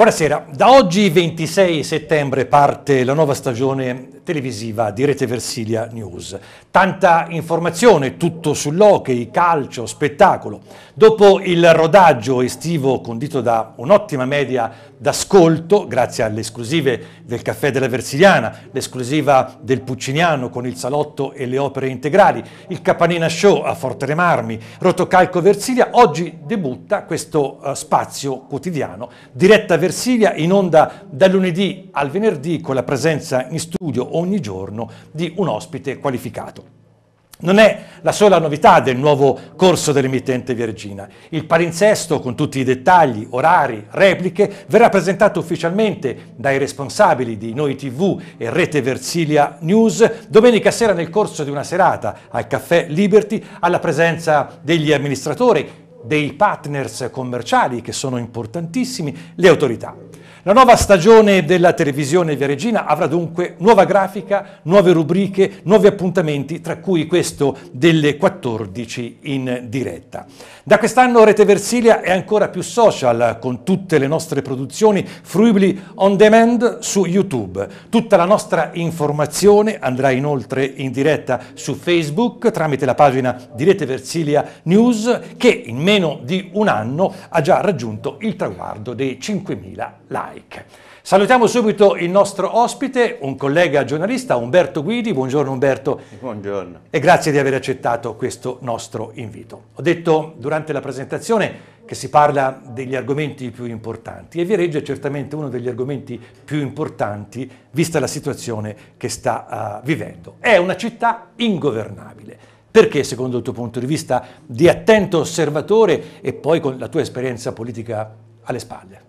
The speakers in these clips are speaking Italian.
Buonasera, da oggi 26 settembre parte la nuova stagione televisiva di Rete Versilia News. Tanta informazione, tutto sull'hockey, calcio, spettacolo. Dopo il rodaggio estivo condito da un'ottima media d'ascolto, grazie alle esclusive del Caffè della Versiliana, l'esclusiva del Pucciniano con il salotto e le opere integrali, il Capanina Show a Forte le Marmi, Rotocalco Versilia, oggi debutta questo eh, spazio quotidiano, diretta Versilia Persiglia in onda dal lunedì al venerdì con la presenza in studio ogni giorno di un ospite qualificato. Non è la sola novità del nuovo corso dell'emittente Virginia. Il palinsesto, con tutti i dettagli, orari, repliche, verrà presentato ufficialmente dai responsabili di Noi TV e Rete Versilia News domenica sera nel corso di una serata al Caffè Liberty alla presenza degli amministratori dei partners commerciali che sono importantissimi, le autorità. La nuova stagione della televisione via Regina avrà dunque nuova grafica, nuove rubriche, nuovi appuntamenti, tra cui questo delle 14 in diretta. Da quest'anno Rete Versilia è ancora più social, con tutte le nostre produzioni fruibili on demand su YouTube. Tutta la nostra informazione andrà inoltre in diretta su Facebook tramite la pagina di Rete Versilia News, che in meno di un anno ha già raggiunto il traguardo dei 5.000 like. Bike. Salutiamo subito il nostro ospite, un collega giornalista, Umberto Guidi. Buongiorno Umberto. Buongiorno. E grazie di aver accettato questo nostro invito. Ho detto durante la presentazione che si parla degli argomenti più importanti e Viareggio è certamente uno degli argomenti più importanti vista la situazione che sta uh, vivendo. È una città ingovernabile. Perché secondo il tuo punto di vista di attento osservatore e poi con la tua esperienza politica alle spalle?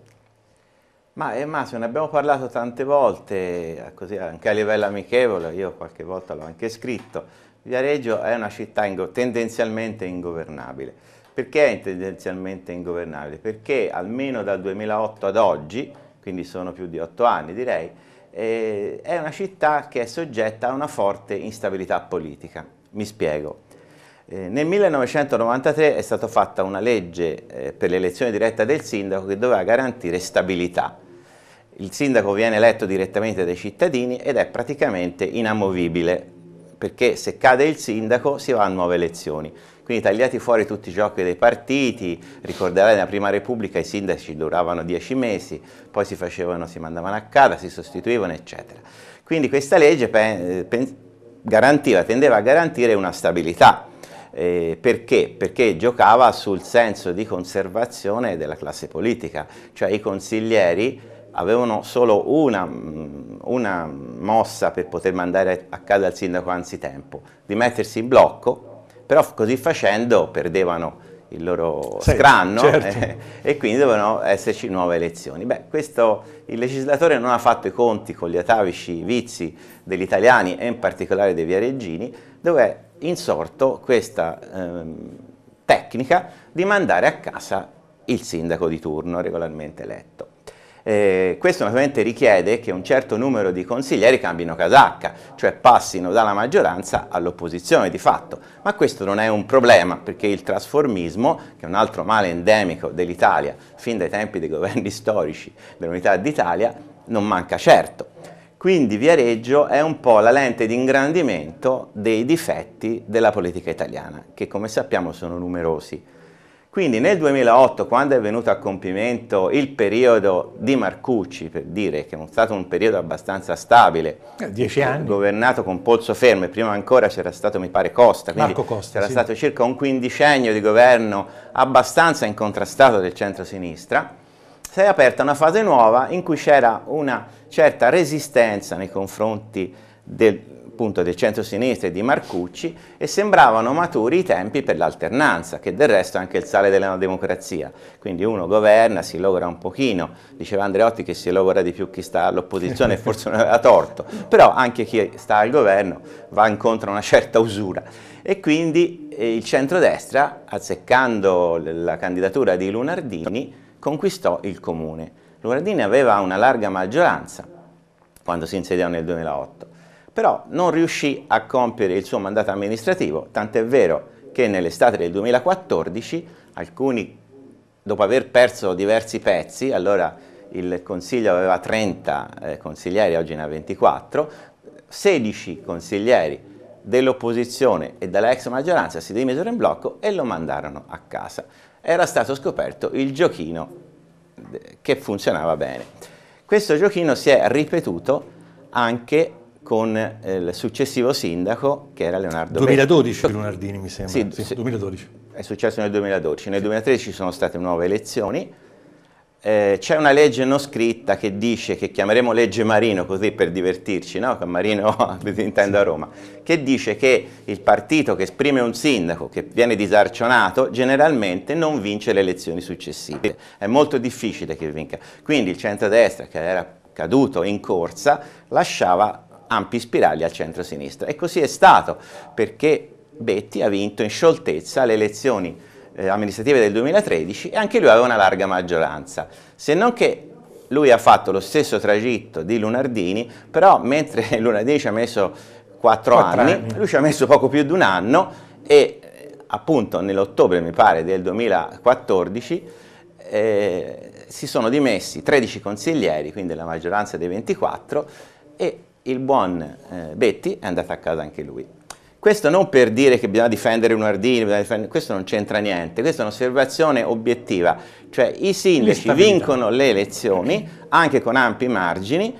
Ma eh, Massimo, ne abbiamo parlato tante volte, eh, così, anche a livello amichevole, io qualche volta l'ho anche scritto, Viareggio è una città ingo tendenzialmente ingovernabile. Perché è tendenzialmente ingovernabile? Perché almeno dal 2008 ad oggi, quindi sono più di otto anni direi, eh, è una città che è soggetta a una forte instabilità politica. Mi spiego. Eh, nel 1993 è stata fatta una legge eh, per l'elezione diretta del sindaco che doveva garantire stabilità il sindaco viene eletto direttamente dai cittadini ed è praticamente inamovibile, perché se cade il sindaco si va a nuove elezioni. Quindi tagliati fuori tutti i giochi dei partiti, ricorderai nella prima repubblica i sindaci duravano dieci mesi, poi si facevano, si mandavano a casa, si sostituivano eccetera. Quindi questa legge garantiva, tendeva a garantire una stabilità, eh, perché? Perché giocava sul senso di conservazione della classe politica, cioè i consiglieri avevano solo una, mm, una, mossa per poter mandare a casa il sindaco anzitempo, di mettersi in blocco, però così facendo perdevano il loro sì, scranno certo. eh, e quindi dovevano esserci nuove elezioni. Beh, questo, il legislatore non ha fatto i conti con gli atavici vizi degli italiani e in particolare dei viareggini, dove è insorto questa ehm, tecnica di mandare a casa il sindaco di turno regolarmente eletto. Eh, questo naturalmente richiede che un certo numero di consiglieri cambino casacca, cioè passino dalla maggioranza all'opposizione di fatto, ma questo non è un problema perché il trasformismo, che è un altro male endemico dell'Italia fin dai tempi dei governi storici dell'unità d'Italia, non manca certo. Quindi Viareggio è un po' la lente di ingrandimento dei difetti della politica italiana, che come sappiamo sono numerosi. Quindi nel 2008, quando è venuto a compimento il periodo di Marcucci, per dire che è stato un periodo abbastanza stabile, eh, dieci anni, governato con polso fermo e prima ancora c'era stato, mi pare, Costa, Marco Costa, c'era sì. stato circa un quindicennio di governo abbastanza incontrastato del centro-sinistra, si è aperta una fase nuova in cui c'era una certa resistenza nei confronti del, appunto del centro-sinistra e di Marcucci e sembravano maturi i tempi per l'alternanza, che del resto è anche il sale della democrazia. Quindi uno governa, si logora un pochino, diceva Andreotti che si logora di più chi sta all'opposizione, e forse non aveva torto, però anche chi sta al governo va incontro a una certa usura. E quindi eh, il centrodestra, azzeccando la candidatura di Lunardini, conquistò il comune. Lunardini aveva una larga maggioranza quando si insediò nel 2008 però non riuscì a compiere il suo mandato amministrativo, tant'è vero che nell'estate del 2014 alcuni, dopo aver perso diversi pezzi, allora il Consiglio aveva 30 eh, consiglieri, oggi ne ha 24, 16 consiglieri dell'opposizione e della ex maggioranza si dimisero in blocco e lo mandarono a casa. Era stato scoperto il giochino eh, che funzionava bene. Questo giochino si è ripetuto anche con eh, il successivo sindaco che era Leonardo 2012 Be Lunardini mi sembra, sì, sì, 2012. È successo nel 2012, nel 2013 ci sono state nuove elezioni, eh, c'è una legge non scritta che dice, che chiameremo legge Marino così per divertirci, no? Marino intendo a Roma, che dice che il partito che esprime un sindaco che viene disarcionato generalmente non vince le elezioni successive, è molto difficile che vinca, quindi il centrodestra che era caduto in corsa lasciava ampi spiragli al centro-sinistra. E così è stato, perché Betti ha vinto in scioltezza le elezioni eh, amministrative del 2013 e anche lui aveva una larga maggioranza. Se non che lui ha fatto lo stesso tragitto di Lunardini, però mentre Lunardini ci ha messo 4 anni, anni, lui ci ha messo poco più di un anno e eh, appunto nell'ottobre mi pare del 2014 eh, si sono dimessi 13 consiglieri, quindi la maggioranza dei 24, e il buon eh, Betti è andato a casa anche lui. Questo non per dire che bisogna difendere un ardino, questo non c'entra niente, questa è un'osservazione obiettiva, cioè i sindaci vincono le elezioni anche con ampi margini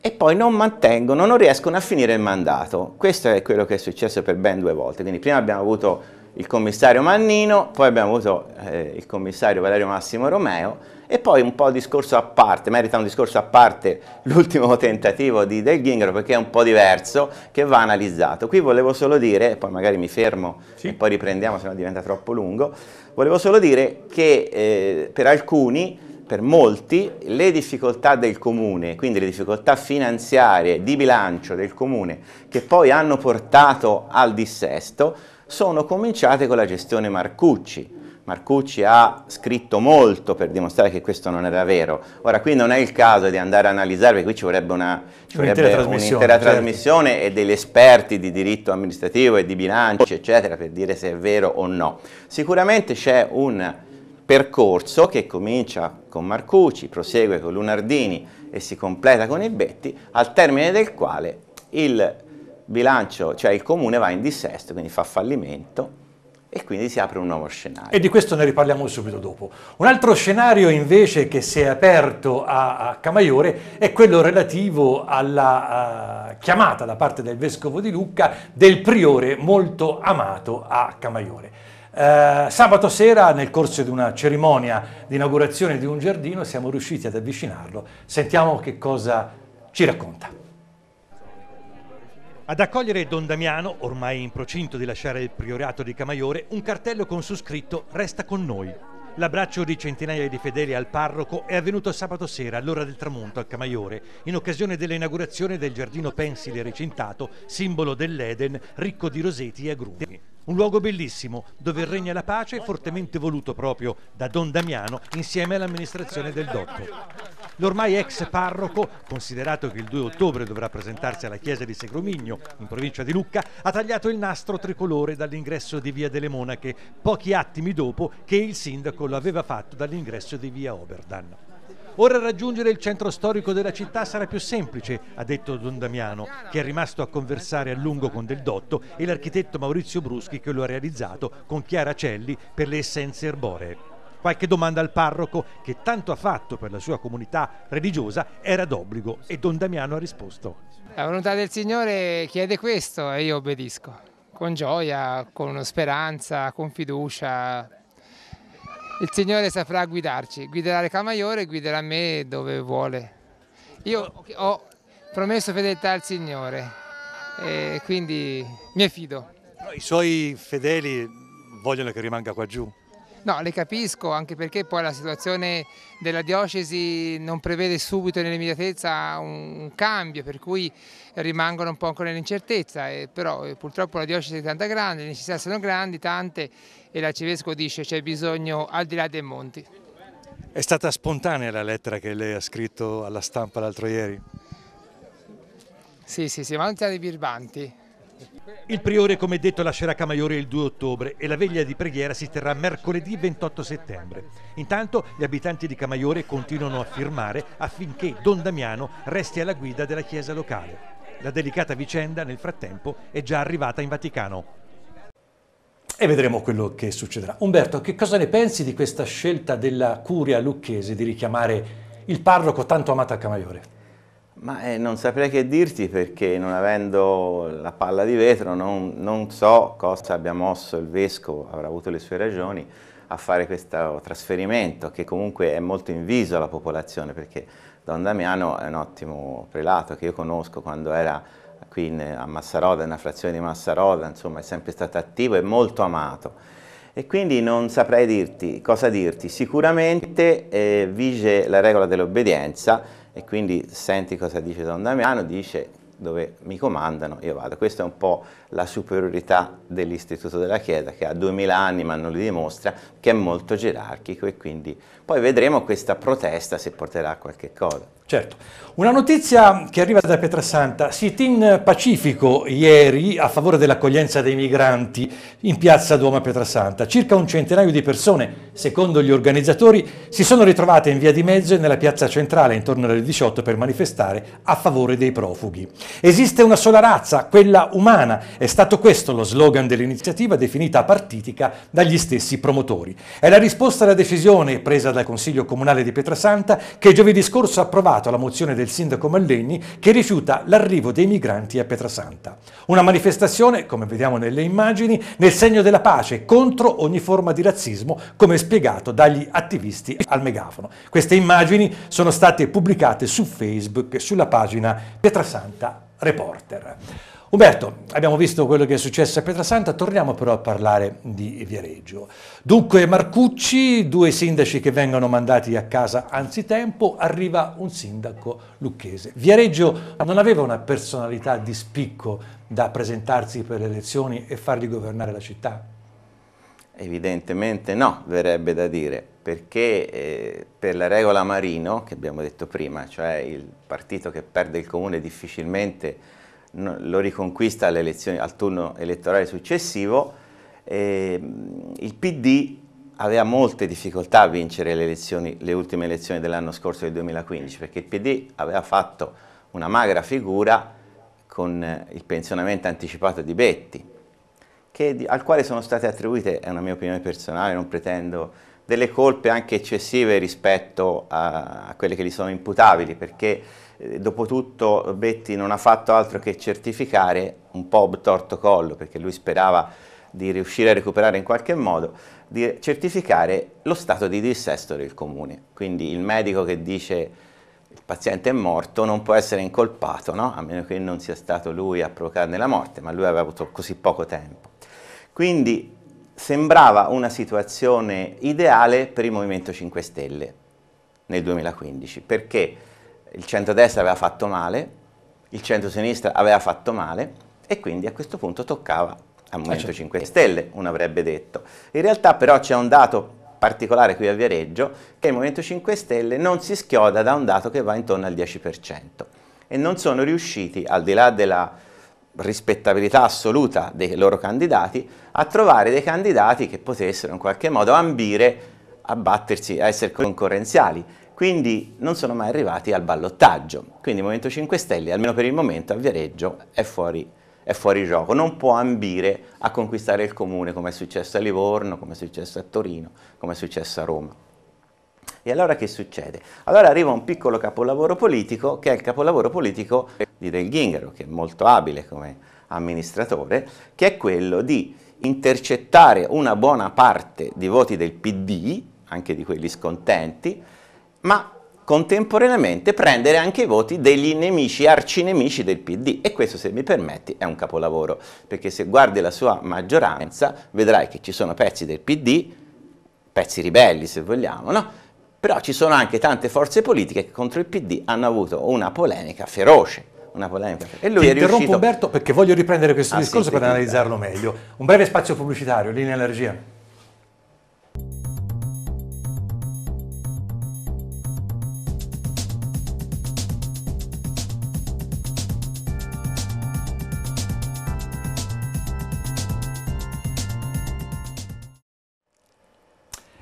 e poi non mantengono, non riescono a finire il mandato. Questo è quello che è successo per ben due volte, quindi prima abbiamo avuto il commissario Mannino, poi abbiamo avuto eh, il commissario Valerio Massimo Romeo e poi un po' discorso a parte, merita un discorso a parte l'ultimo tentativo di Del Ghingro perché è un po' diverso, che va analizzato. Qui volevo solo dire, poi magari mi fermo sì. e poi riprendiamo se no diventa troppo lungo, volevo solo dire che eh, per alcuni per molti le difficoltà del comune, quindi le difficoltà finanziarie di bilancio del comune che poi hanno portato al dissesto, sono cominciate con la gestione Marcucci. Marcucci ha scritto molto per dimostrare che questo non era vero. Ora qui non è il caso di andare a analizzare, perché qui ci vorrebbe un'intera un trasmissione, certo. trasmissione certo. e degli esperti di diritto amministrativo e di bilancio, eccetera, per dire se è vero o no. Sicuramente c'è un percorso che comincia con Marcucci, prosegue con Lunardini e si completa con il Betti, al termine del quale il bilancio, cioè il comune va in dissesto, quindi fa fallimento e quindi si apre un nuovo scenario. E di questo ne riparliamo subito dopo. Un altro scenario invece che si è aperto a, a Camaiore è quello relativo alla uh, chiamata da parte del Vescovo di Lucca del priore molto amato a Camaiore. Eh, sabato sera, nel corso di una cerimonia di inaugurazione di un giardino, siamo riusciti ad avvicinarlo. Sentiamo che cosa ci racconta. Ad accogliere Don Damiano, ormai in procinto di lasciare il priorato di Camaiore, un cartello con su scritto Resta con noi. L'abbraccio di centinaia di fedeli al parroco è avvenuto sabato sera all'ora del tramonto a Camaiore, in occasione dell'inaugurazione del giardino pensile recintato, simbolo dell'Eden, ricco di roseti e agrumi. Un luogo bellissimo dove regna la pace fortemente voluto proprio da Don Damiano insieme all'amministrazione del Dotto. L'ormai ex parroco, considerato che il 2 ottobre dovrà presentarsi alla chiesa di Segromigno, in provincia di Lucca, ha tagliato il nastro tricolore dall'ingresso di Via delle Monache pochi attimi dopo che il sindaco lo aveva fatto dall'ingresso di Via Oberdan. Ora raggiungere il centro storico della città sarà più semplice, ha detto Don Damiano, che è rimasto a conversare a lungo con Del Dotto e l'architetto Maurizio Bruschi che lo ha realizzato con Chiara Celli per le essenze erboree. Qualche domanda al parroco, che tanto ha fatto per la sua comunità religiosa, era d'obbligo e Don Damiano ha risposto. La volontà del Signore chiede questo e io obbedisco, con gioia, con speranza, con fiducia, il Signore saprà guidarci, guiderà le Camaiore e guiderà me dove vuole. Io ho promesso fedeltà al Signore e quindi mi fido. I suoi fedeli vogliono che rimanga qua giù? No, le capisco, anche perché poi la situazione della diocesi non prevede subito nell'immediatezza un cambio, per cui rimangono un po' ancora nell'incertezza, eh, però purtroppo la diocesi è tanta grande, le necessità sono grandi, tante, e l'arcivescovo dice c'è bisogno al di là dei monti. È stata spontanea la lettera che lei ha scritto alla stampa l'altro ieri? Sì, sì, sì, ma non siamo dei birbanti. Il priore, come detto, lascerà Camaiore il 2 ottobre e la veglia di preghiera si terrà mercoledì 28 settembre. Intanto gli abitanti di Camaiore continuano a firmare affinché Don Damiano resti alla guida della chiesa locale. La delicata vicenda, nel frattempo, è già arrivata in Vaticano. E vedremo quello che succederà. Umberto, che cosa ne pensi di questa scelta della curia lucchese di richiamare il parroco tanto amato a Camaiore? Ma eh, non saprei che dirti perché non avendo la palla di vetro non, non, so cosa abbia mosso il Vescovo, avrà avuto le sue ragioni, a fare questo trasferimento che comunque è molto inviso alla popolazione perché Don Damiano è un ottimo prelato che io conosco quando era qui in, a Massaroda, nella frazione di Massaroda, insomma è sempre stato attivo e molto amato. E quindi non saprei dirti cosa dirti, sicuramente eh, vige la regola dell'obbedienza e quindi senti cosa dice Don Damiano, dice dove mi comandano io vado. Questa è un po' la superiorità dell'istituto della Chiesa che ha 2000 anni ma non li dimostra, che è molto gerarchico e quindi poi vedremo questa protesta se porterà a qualche cosa. Certo. Una notizia che arriva da Pietrasanta. Sit-in pacifico ieri a favore dell'accoglienza dei migranti in piazza Duomo a Pietrasanta. Circa un centinaio di persone, secondo gli organizzatori, si sono ritrovate in via di mezzo e nella piazza centrale intorno alle 18 per manifestare a favore dei profughi. Esiste una sola razza, quella umana. È stato questo lo slogan dell'iniziativa definita partitica dagli stessi promotori. È la risposta alla decisione presa dal Consiglio Comunale di Pietrasanta che giovedì scorso ha approvato approvato la mozione del sindaco Mallegni che rifiuta l'arrivo dei migranti a Pietrasanta. Una manifestazione, come vediamo nelle immagini, nel segno della pace contro ogni forma di razzismo, come spiegato dagli attivisti al megafono. Queste immagini sono state pubblicate su Facebook sulla pagina Pietrasanta Reporter. Umberto, abbiamo visto quello che è successo a Pietrasanta, torniamo però a parlare di Viareggio. Dunque Marcucci, due sindaci che vengono mandati a casa anzitempo, arriva un sindaco lucchese. Viareggio non aveva una personalità di spicco da presentarsi per le elezioni e fargli governare la città? Evidentemente no, verrebbe da dire, perché eh, per la regola Marino, che abbiamo detto prima, cioè il partito che perde il comune difficilmente lo riconquista al turno elettorale successivo, eh, il PD aveva molte difficoltà a vincere le, elezioni, le ultime elezioni dell'anno scorso del 2015 perché il PD aveva fatto una magra figura con eh, il pensionamento anticipato di Betti che, al quale sono state attribuite, è una mia opinione personale, non pretendo delle colpe anche eccessive rispetto a, a quelle che gli sono imputabili perché eh, dopotutto Betti non ha fatto altro che certificare, un po' obtorto collo, perché lui sperava di riuscire a recuperare in qualche modo, di certificare lo stato di dissesto del comune. Quindi il medico che dice il paziente è morto non può essere incolpato, no? a meno che non sia stato lui a provocarne la morte, ma lui aveva avuto così poco tempo. Quindi sembrava una situazione ideale per il Movimento 5 Stelle nel 2015, perché il centro-destra aveva fatto male, il centro-sinistra aveva fatto male e quindi a questo punto toccava al eh, Movimento 5 certo. Stelle, uno avrebbe detto. In realtà però c'è un dato particolare qui a Viareggio che il Movimento 5 Stelle non si schioda da un dato che va intorno al 10% e non sono riusciti, al di là della rispettabilità assoluta dei loro candidati, a trovare dei candidati che potessero in qualche modo ambire a battersi, a essere concorrenziali quindi non sono mai arrivati al ballottaggio. Quindi il Movimento 5 Stelle, almeno per il momento, a Viareggio è fuori, è fuori gioco, non può ambire a conquistare il comune come è successo a Livorno, come è successo a Torino, come è successo a Roma. E allora che succede? Allora arriva un piccolo capolavoro politico che è il capolavoro politico di Del Ghingaro, che è molto abile come amministratore, che è quello di intercettare una buona parte di voti del PD, anche di quelli scontenti, ma contemporaneamente prendere anche i voti degli nemici, arcinemici del PD e questo se mi permetti è un capolavoro perché se guardi la sua maggioranza vedrai che ci sono pezzi del PD, pezzi ribelli se vogliamo, no? però ci sono anche tante forze politiche che contro il PD hanno avuto una polemica feroce una polemica. E lui Ti interrompo riuscito... Umberto perché voglio riprendere questo ah, discorso sì, per analizzarlo meglio. Un breve spazio pubblicitario, linea allergia.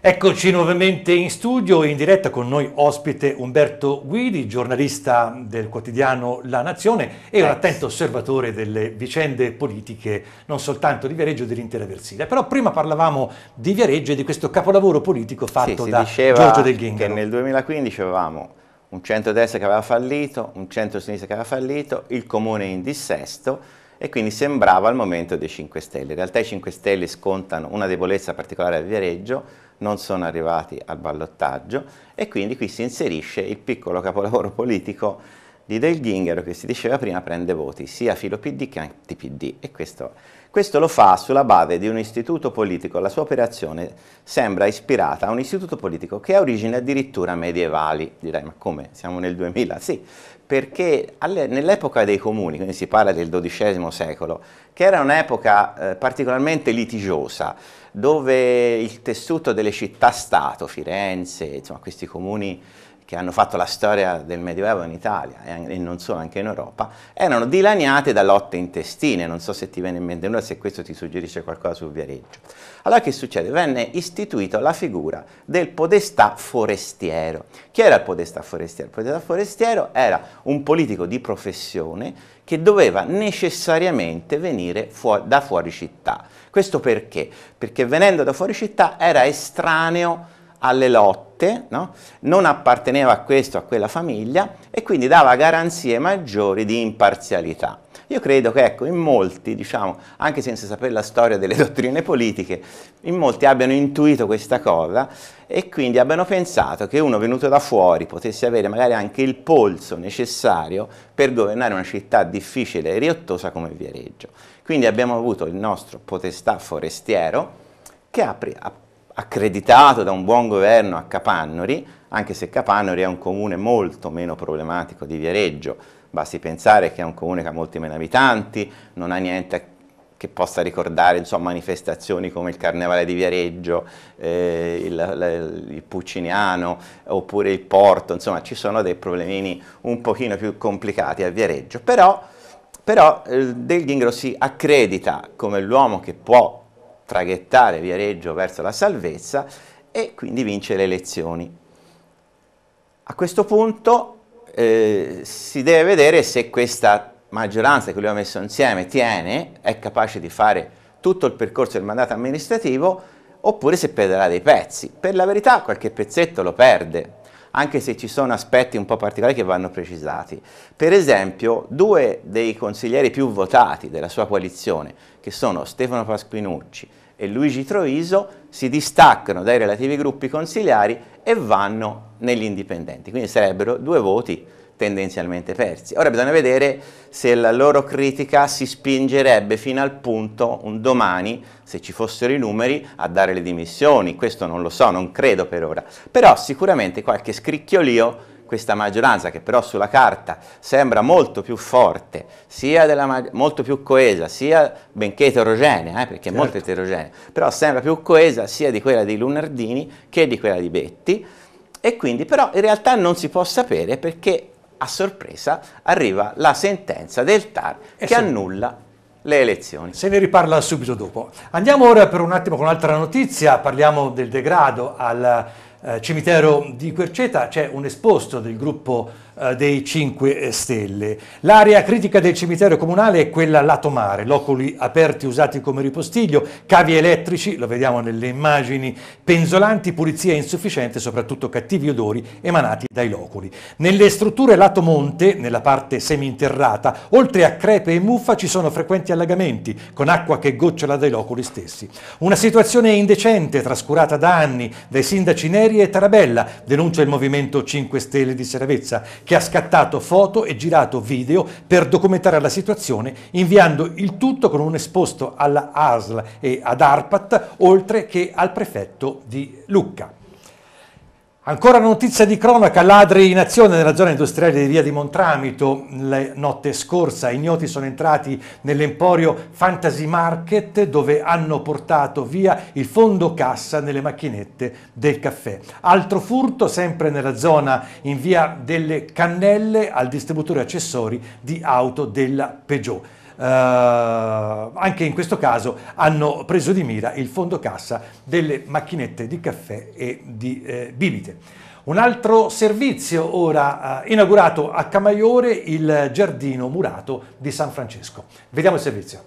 Eccoci nuovamente in studio in diretta con noi ospite Umberto Guidi, giornalista del quotidiano La Nazione e un attento osservatore delle vicende politiche non soltanto di Viareggio e dell'intera Versilia. Però prima parlavamo di Viareggio e di questo capolavoro politico fatto sì, da Giorgio Del Ghingaro. nel 2015 avevamo un centro-destra che aveva fallito, un centro-sinistra che aveva fallito, il comune in dissesto e quindi sembrava il momento dei 5 Stelle. In realtà i 5 Stelle scontano una debolezza particolare a Viareggio non sono arrivati al ballottaggio e quindi qui si inserisce il piccolo capolavoro politico di Del Ghingero che si diceva prima prende voti sia filo PD che anti-PD e questo, questo lo fa sulla base di un istituto politico, la sua operazione sembra ispirata a un istituto politico che ha origini addirittura medievali, direi ma come siamo nel 2000? Sì, perché nell'epoca dei comuni, quindi si parla del XII secolo, che era un'epoca eh, particolarmente litigiosa, dove il tessuto delle città-stato, Firenze, insomma questi comuni che hanno fatto la storia del Medioevo in Italia e non solo, anche in Europa, erano dilaniate da lotte intestine, non so se ti viene in mente nulla, se questo ti suggerisce qualcosa su Viareggio. Allora che succede? Venne istituita la figura del podestà forestiero. Chi era il podestà forestiero? Il podestà forestiero era un politico di professione che doveva necessariamente venire fu da fuori città. Questo perché? Perché venendo da fuori città era estraneo alle lotte, no? non apparteneva a questo o a quella famiglia e quindi dava garanzie maggiori di imparzialità. Io credo che ecco, in molti, diciamo, anche senza sapere la storia delle dottrine politiche, in molti abbiano intuito questa cosa e quindi abbiano pensato che uno venuto da fuori potesse avere magari anche il polso necessario per governare una città difficile e riottosa come Viareggio. Quindi abbiamo avuto il nostro potestà forestiero che apre, accreditato da un buon governo a Capannori, anche se Capannori è un comune molto meno problematico di Viareggio, basti pensare che è un comune che ha molti meno abitanti, non ha niente che possa ricordare insomma, manifestazioni come il Carnevale di Viareggio, eh, il, il Pucciniano oppure il Porto, insomma ci sono dei problemini un pochino più complicati a Viareggio, però, però eh, Del Ghingro si accredita come l'uomo che può traghettare Viareggio verso la salvezza e quindi vince le elezioni. A questo punto eh, si deve vedere se questa maggioranza che lui ha messo insieme tiene, è capace di fare tutto il percorso del mandato amministrativo oppure se perderà dei pezzi. Per la verità qualche pezzetto lo perde, anche se ci sono aspetti un po' particolari che vanno precisati. Per esempio, due dei consiglieri più votati della sua coalizione, che sono Stefano Pasquinucci e Luigi Troiso, si distaccano dai relativi gruppi consigliari e vanno negli indipendenti, quindi sarebbero due voti tendenzialmente persi. Ora bisogna vedere se la loro critica si spingerebbe fino al punto un domani, se ci fossero i numeri, a dare le dimissioni, questo non lo so, non credo per ora, però sicuramente qualche scricchiolio questa maggioranza, che però sulla carta sembra molto più forte, della, molto più coesa, sia benché eterogenea, eh, perché è molto certo. eterogenea, però sembra più coesa sia di quella di Lunardini che di quella di Betti, e quindi però in realtà non si può sapere perché a sorpresa arriva la sentenza del TAR e eh che sì. annulla le elezioni. Se ne riparla subito dopo. Andiamo ora per un attimo con un'altra notizia, parliamo del degrado al eh, cimitero di Querceta c'è un esposto del gruppo eh, dei 5 Stelle. L'area critica del cimitero comunale è quella lato mare, loculi aperti usati come ripostiglio, cavi elettrici, lo vediamo nelle immagini, penzolanti, pulizia insufficiente, soprattutto cattivi odori emanati dai loculi. Nelle strutture lato monte, nella parte seminterrata, oltre a crepe e muffa ci sono frequenti allagamenti, con acqua che gocciola dai loculi stessi. Una situazione indecente, trascurata da anni, dai sindaci Neri e Tarabella, denuncia il Movimento 5 Stelle di Seravezza, che ha scattato foto e girato video per documentare la situazione, inviando il tutto con un esposto alla ASL e ad ARPAT, oltre che al prefetto di Lucca. Ancora notizia di cronaca, ladri in azione nella zona industriale di Via di Montramito. La notte scorsa ignoti sono entrati nell'emporio Fantasy Market dove hanno portato via il fondo cassa nelle macchinette del caffè. Altro furto sempre nella zona in Via delle Cannelle al distributore accessori di auto della Peugeot. Eh, anche in questo caso hanno preso di mira il fondo cassa delle macchinette di caffè e di eh, bibite. Un altro servizio ora eh, inaugurato a Camaiore, il giardino murato di San Francesco. Vediamo il servizio.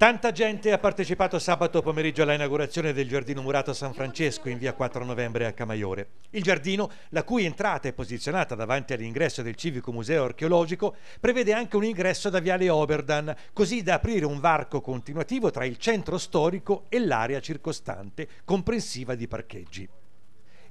Tanta gente ha partecipato sabato pomeriggio alla inaugurazione del Giardino Murato San Francesco in via 4 novembre a Camaiore. Il giardino, la cui entrata è posizionata davanti all'ingresso del Civico Museo Archeologico, prevede anche un ingresso da Viale Oberdan, così da aprire un varco continuativo tra il centro storico e l'area circostante, comprensiva di parcheggi.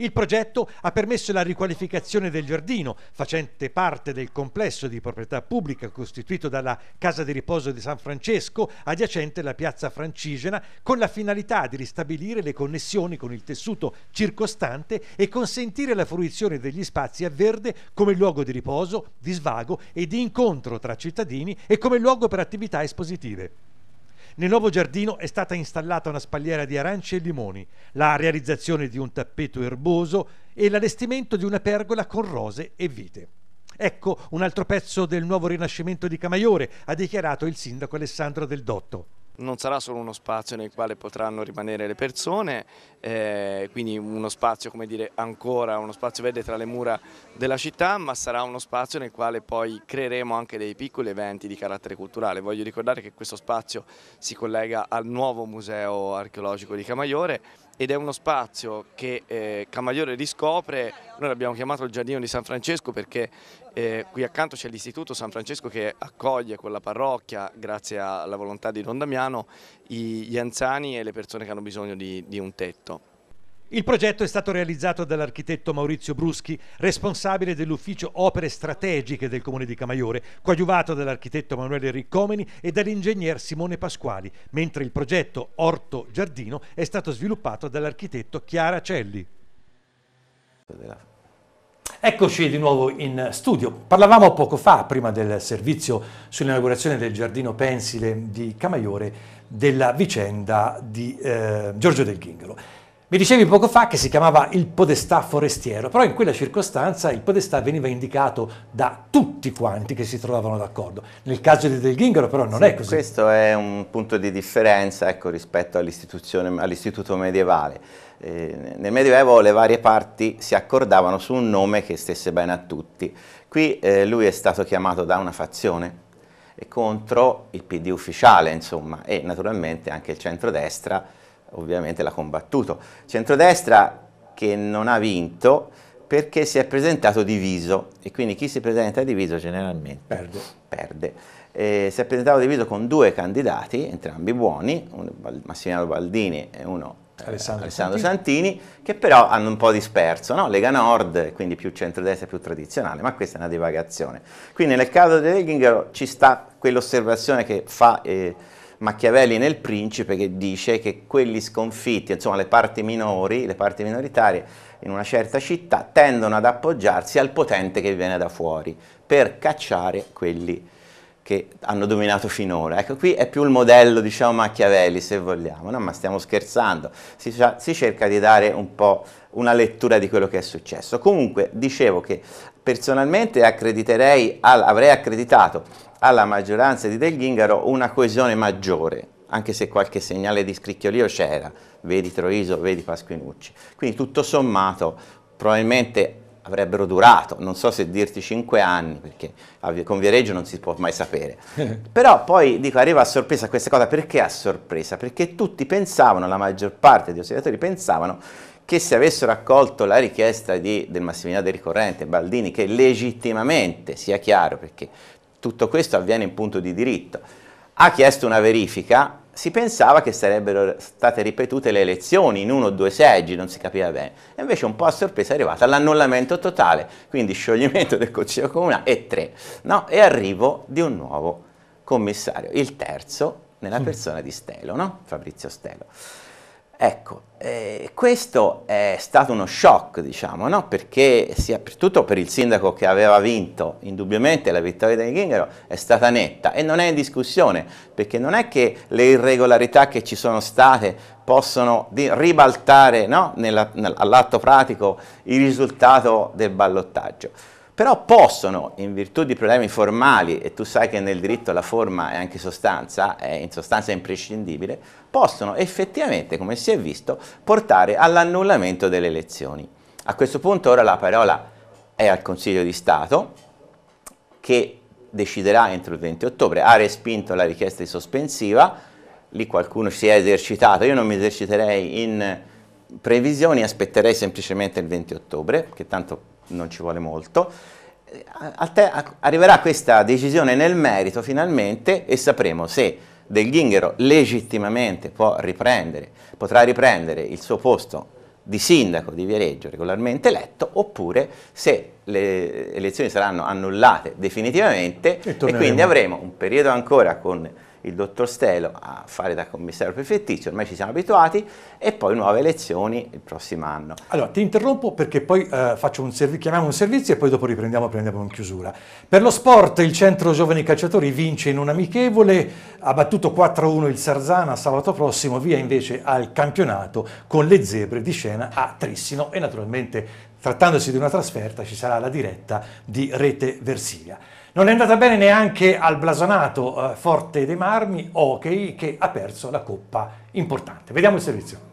Il progetto ha permesso la riqualificazione del giardino, facente parte del complesso di proprietà pubblica costituito dalla Casa di riposo di San Francesco, adiacente alla piazza francigena, con la finalità di ristabilire le connessioni con il tessuto circostante e consentire la fruizione degli spazi a verde come luogo di riposo, di svago e di incontro tra cittadini e come luogo per attività espositive. Nel nuovo giardino è stata installata una spalliera di arance e limoni, la realizzazione di un tappeto erboso e l'allestimento di una pergola con rose e vite. Ecco un altro pezzo del nuovo rinascimento di Camaiore, ha dichiarato il sindaco Alessandro Del Dotto non sarà solo uno spazio nel quale potranno rimanere le persone, eh, quindi uno spazio come dire ancora, uno spazio verde tra le mura della città, ma sarà uno spazio nel quale poi creeremo anche dei piccoli eventi di carattere culturale. Voglio ricordare che questo spazio si collega al nuovo museo archeologico di Camaiore ed è uno spazio che eh, Camagliore riscopre, noi l'abbiamo chiamato il Giardino di San Francesco perché eh, qui accanto c'è l'Istituto San Francesco che accoglie con la parrocchia, grazie alla volontà di Don Damiano, gli anziani e le persone che hanno bisogno di, di un tetto. Il progetto è stato realizzato dall'architetto Maurizio Bruschi, responsabile dell'ufficio opere strategiche del comune di Camaiore, coadiuvato dall'architetto Manuele Riccomeni e dall'ingegner Simone Pasquali, mentre il progetto Orto Giardino è stato sviluppato dall'architetto Chiara Celli. Eccoci di nuovo in studio. Parlavamo poco fa, prima del servizio sull'inaugurazione del Giardino Pensile di Camaiore, della vicenda di eh, Giorgio Del Ghingalo. Mi dicevi poco fa che si chiamava il podestà forestiero, però in quella circostanza il podestà veniva indicato da tutti quanti che si trovavano d'accordo. Nel caso di Del Ghingaro però non sì, è così. Questo è un punto di differenza ecco, rispetto all'istituto medievale. Eh, nel Medioevo le varie parti si accordavano su un nome che stesse bene a tutti. Qui eh, lui è stato chiamato da una fazione contro il PD ufficiale, insomma, e naturalmente anche il centrodestra ovviamente l'ha combattuto. Centrodestra che non ha vinto perché si è presentato diviso e quindi chi si presenta diviso generalmente perde. perde. Eh, si è presentato diviso con due candidati, entrambi buoni, uno, Massimiliano Baldini e uno eh, Alessandro, Alessandro Santini. Santini. che però hanno un po' disperso, no? Lega Nord, quindi più centrodestra, più tradizionale, ma questa è una divagazione. Quindi nel caso di dell'Ellingero ci sta quell'osservazione che fa... Eh, Machiavelli nel Principe che dice che quelli sconfitti, insomma le parti minori, le parti minoritarie in una certa città tendono ad appoggiarsi al potente che viene da fuori per cacciare quelli che hanno dominato finora. Ecco, qui è più il modello, diciamo, Machiavelli, se vogliamo, no? ma stiamo scherzando, si, si cerca di dare un po' una lettura di quello che è successo. Comunque, dicevo che personalmente accrediterei, avrei accreditato alla maggioranza di Del Ghingaro una coesione maggiore, anche se qualche segnale di scricchiolio c'era, vedi Troiso, vedi Pasquinucci. Quindi tutto sommato probabilmente avrebbero durato, non so se dirti cinque anni, perché con Viareggio non si può mai sapere. Però poi dico, arriva a sorpresa questa cosa, perché a sorpresa? Perché tutti pensavano, la maggior parte degli osservatori pensavano, che se avessero accolto la richiesta di, del Massimiliano del Ricorrente, Baldini, che legittimamente, sia chiaro, perché tutto questo avviene in punto di diritto. Ha chiesto una verifica, si pensava che sarebbero state ripetute le elezioni in uno o due seggi, non si capiva bene. E invece un po' a sorpresa è arrivata l'annullamento totale, quindi scioglimento del Consiglio Comunale e tre, no? e arrivo di un nuovo commissario, il terzo nella persona di Stelo, no? Fabrizio Stelo. Ecco, eh, questo è stato uno shock, diciamo, no? perché sia per tutto per il sindaco che aveva vinto, indubbiamente la vittoria di Ghingero è stata netta e non è in discussione, perché non è che le irregolarità che ci sono state possono ribaltare no? all'atto pratico il risultato del ballottaggio però possono, in virtù di problemi formali, e tu sai che nel diritto la forma è anche sostanza, è in sostanza imprescindibile, possono effettivamente, come si è visto, portare all'annullamento delle elezioni. A questo punto ora la parola è al Consiglio di Stato, che deciderà entro il 20 ottobre, ha respinto la richiesta di sospensiva, lì qualcuno si è esercitato, io non mi eserciterei in previsioni, aspetterei semplicemente il 20 ottobre, che tanto non ci vuole molto, te, arriverà questa decisione nel merito finalmente e sapremo se Del Ginghero legittimamente può riprendere, potrà riprendere il suo posto di sindaco di Viareggio regolarmente eletto oppure se le elezioni saranno annullate definitivamente e, e quindi avremo un periodo ancora con il dottor Stelo a fare da commissario prefettizio, ormai ci siamo abituati, e poi nuove elezioni il prossimo anno. Allora, ti interrompo perché poi eh, faccio un chiamiamo un servizio e poi dopo riprendiamo e prendiamo in chiusura. Per lo sport il Centro Giovani Calciatori vince in un amichevole, ha battuto 4-1 il Sarzana sabato prossimo, via invece al campionato con le zebre di scena a Trissino e naturalmente trattandosi di una trasferta ci sarà la diretta di Rete Versilia. Non è andata bene neanche al blasonato eh, Forte dei Marmi, Hockey, che ha perso la coppa importante. Vediamo il servizio.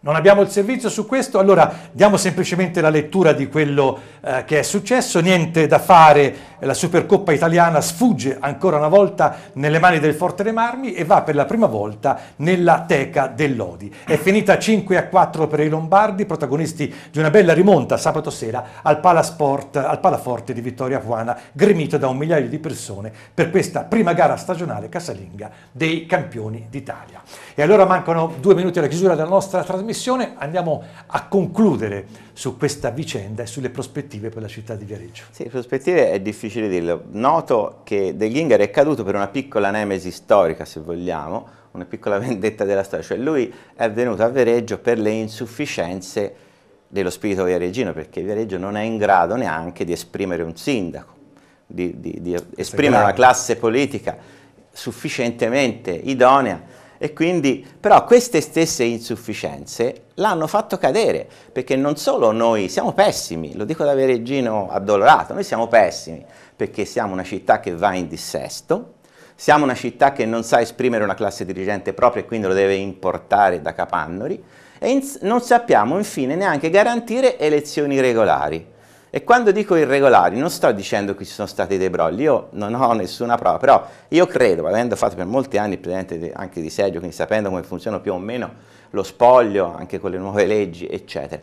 Non abbiamo il servizio su questo, allora diamo semplicemente la lettura di quello eh, che è successo, niente da fare la Supercoppa italiana sfugge ancora una volta nelle mani del Forte dei Marmi e va per la prima volta nella teca dell'Odi. È finita 5 a 4 per i Lombardi, protagonisti di una bella rimonta sabato sera al Palasport, al Palaforte di Vittoria Juana, gremito da un migliaio di persone per questa prima gara stagionale casalinga dei campioni d'Italia. E allora mancano due minuti alla chiusura della nostra trasmissione, andiamo a concludere su questa vicenda e sulle prospettive per la città di Viareggio. Sì, prospettive è difficile dirlo. Noto che De Ghinger è caduto per una piccola nemesi storica, se vogliamo, una piccola vendetta della storia, cioè lui è venuto a Viareggio per le insufficienze dello spirito viareggino, perché Viareggio non è in grado neanche di esprimere un sindaco, di, di, di esprimere una classe politica sufficientemente idonea e quindi, però queste stesse insufficienze l'hanno fatto cadere, perché non solo noi siamo pessimi, lo dico da Vereggino addolorato, noi siamo pessimi, perché siamo una città che va in dissesto, siamo una città che non sa esprimere una classe dirigente propria e quindi lo deve importare da capannori, e non sappiamo infine neanche garantire elezioni regolari. E quando dico irregolari non sto dicendo che ci sono stati dei brogli, io non ho nessuna prova, però io credo, avendo fatto per molti anni il presidente anche di seggio, quindi sapendo come funziona più o meno lo spoglio, anche con le nuove leggi, eccetera,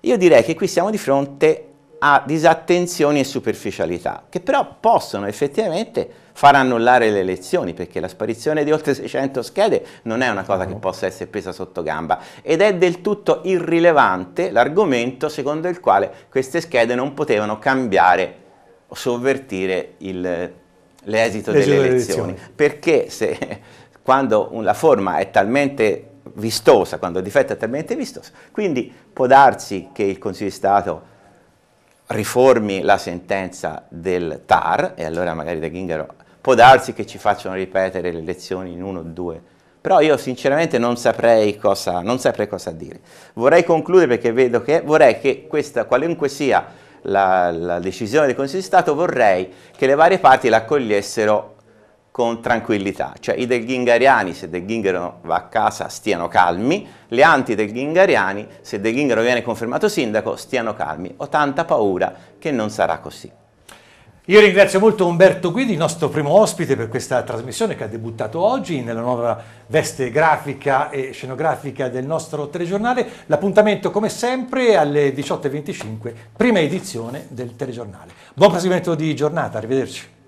io direi che qui siamo di fronte a disattenzioni e superficialità, che però possono effettivamente far annullare le elezioni, perché la sparizione di oltre 600 schede non è una cosa che possa essere presa sotto gamba ed è del tutto irrilevante l'argomento secondo il quale queste schede non potevano cambiare o sovvertire l'esito delle, delle elezioni, perché se, quando la forma è talmente vistosa, quando il difetto è talmente vistoso, quindi può darsi che il Consiglio di Stato riformi la sentenza del TAR, e allora magari De Ghingaro può darsi che ci facciano ripetere le lezioni in uno o due, però io sinceramente non saprei cosa, non saprei cosa dire. Vorrei concludere perché vedo che vorrei che questa, qualunque sia la, la decisione del Consiglio di Stato, vorrei che le varie parti la accogliessero con tranquillità, cioè i del Ghingariani se del Ghingaro va a casa stiano calmi, le anti del Ghingariani se del Ghingaro viene confermato sindaco stiano calmi, ho tanta paura che non sarà così. Io ringrazio molto Umberto Guidi, il nostro primo ospite per questa trasmissione che ha debuttato oggi nella nuova veste grafica e scenografica del nostro telegiornale. L'appuntamento come sempre alle 18.25, prima edizione del telegiornale. Buon proseguimento di giornata, arrivederci.